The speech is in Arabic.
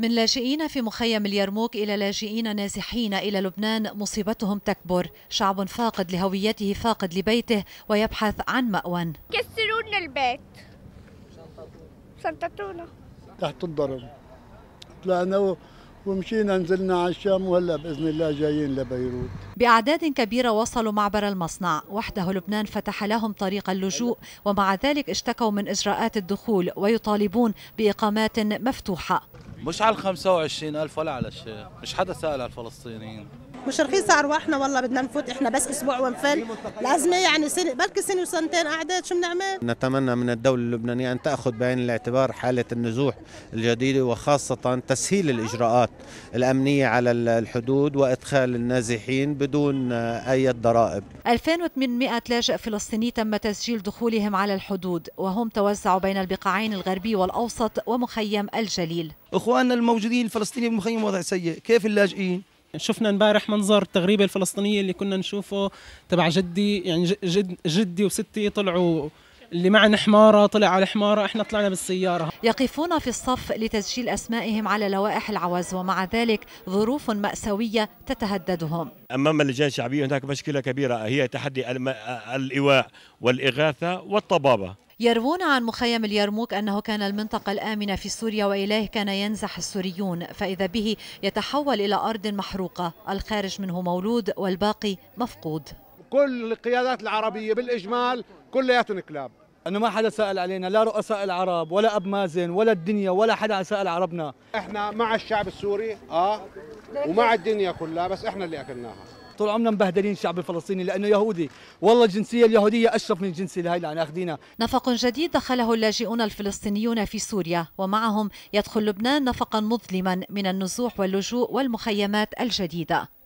من لاجئين في مخيم اليرموك إلى لاجئين نازحين إلى لبنان مصيبتهم تكبر شعب فاقد لهويته فاقد لبيته ويبحث عن مأوى كسروا لنا البيت شنطتونا تحت الضرب طلعنا ومشينا نزلنا على الشام وهلا باذن الله جايين لبيروت. باعداد كبيره وصلوا معبر المصنع، وحده لبنان فتح لهم طريق اللجوء ومع ذلك اشتكوا من اجراءات الدخول ويطالبون باقامات مفتوحه، مش على ال 25000 ولا على شيء مش حدا سأل على الفلسطينيين مش رخيصه ارواحنا والله بدنا نفوت احنا بس اسبوع ونفل الازمه يعني سنه بلكي سنه وسنتين قعدت شو بنعمل نتمنى من الدوله اللبنانيه ان تاخذ بعين الاعتبار حاله النزوح الجديده وخاصه تسهيل الاجراءات الامنيه على الحدود وادخال النازحين بدون اي ضرائب 2800 لاجئ فلسطيني تم تسجيل دخولهم على الحدود وهم توزعوا بين البقاعين الغربي والاوسط ومخيم الجليل اخواننا الموجودين الفلسطينيين بمخيم وضع سيء كيف اللاجئين شفنا امبارح منظر التغريبه الفلسطينيه اللي كنا نشوفه تبع جدي يعني جد جدي وستي طلعوا اللي معنا حمارة طلع على حمارة احنا طلعنا بالسيارة يقفون في الصف لتسجيل أسمائهم على لوائح العوز ومع ذلك ظروف مأساوية تتهددهم أمام اللجان الشعبية هناك مشكلة كبيرة هي تحدي الإيواء والإغاثة والطبابة يروون عن مخيم اليرموك أنه كان المنطقة الآمنة في سوريا وإليه كان ينزح السوريون فإذا به يتحول إلى أرض محروقة الخارج منه مولود والباقي مفقود كل القيادات العربية بالإجمال كلياتهم كلاب انه ما حدا سال علينا لا رؤساء العرب ولا اب مازن ولا الدنيا ولا حدا سال عربنا احنا مع الشعب السوري اه ومع الدنيا كلها بس احنا اللي اكلناها طول عمرنا مبهدلين الشعب الفلسطيني لانه يهودي والله الجنسيه اليهوديه اشرف من الجنسيه اللي هي اللي عم اخذينها نفق جديد دخله اللاجئون الفلسطينيون في سوريا ومعهم يدخل لبنان نفقا مظلما من النزوح واللجوء والمخيمات الجديده